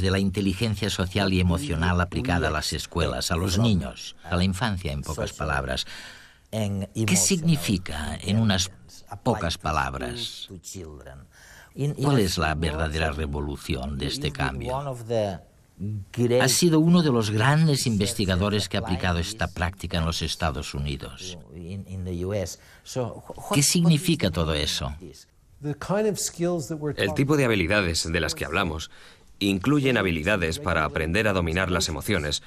de la inteligencia social y emocional aplicada a las escuelas, a los niños, a la infancia en pocas palabras. ¿Qué significa en unas pocas palabras? ¿Cuál es la verdadera revolución de este cambio? Ha sido uno de los grandes investigadores que ha aplicado esta práctica en los Estados Unidos. ¿Qué significa todo eso? El tipo de habilidades de las que hablamos incluyen habilidades para aprender a dominar las emociones,